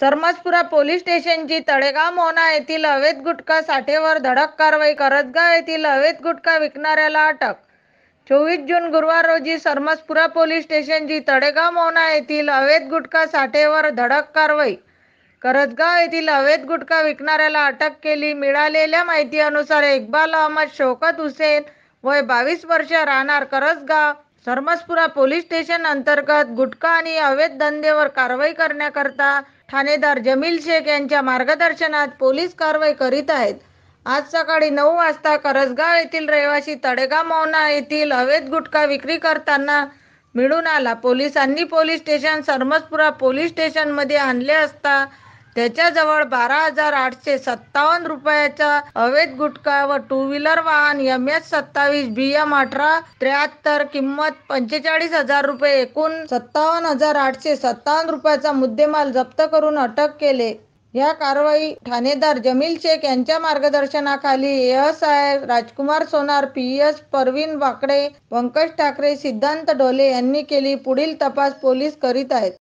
सरमसपुरा police स्टेशनची तळेगाव मोना येथील अवैध गुटखा साठेवर धडक कारवाई करतगाव येथील अवैध गुटखा विकणाऱ्याला अटक चोवीस जून गुरुवार रोजी सरमसपुरा पोलीस स्टेशनची तळेगाव मोना येथील अवैध गुटखा साठेवर धडक कारवाई करतगाव येथील अवैध गुटखा विकणाऱ्याला अटक केली मिळालेल्या माहितीनुसार इक्बाल अहमद शौकत हुसेन वय बावीस वर्ष राहणार करसगाव सरमसपुरा पोलीस स्टेशन अंतर्गत गुटखा आणि अवैध धंदेवर कारवाई करण्याकरता ठाणेदार जमील शेख यांच्या मार्गदर्शनात पोलीस कारवाई करीत आहेत आज सकाळी नऊ वाजता करसगाव येथील रहिवासी तडेगा मौना येथील अवैध गुटखा विक्री करताना मिळून आला पोलिसांनी पोलीस स्टेशन सरमसपुरा पोलीस स्टेशनमध्ये आणले असता त्याच्याजवळ बारा हजार आठशे सत्तावन्न रुपयाचा अवैध गुटखा व टू व्हीलर वाहन एम एस सत्तावीस बी एम अठरा त्र्याहत्तर किंमत पंचेचाळीस हजार रुपये एकूण सत्तावन्न हजार आठशे सत्तावन्न रुपयाचा मुद्देमाल जप्त करून अटक केले या कारवाई ठाणेदार जमील शेख यांच्या मार्गदर्शनाखाली S I Rajkumar Sonar P S Parveen Wakde Pankaj Thackeray सिद्धांत डोले यांनी केली पुढील तपास पोलीस करीत आहेत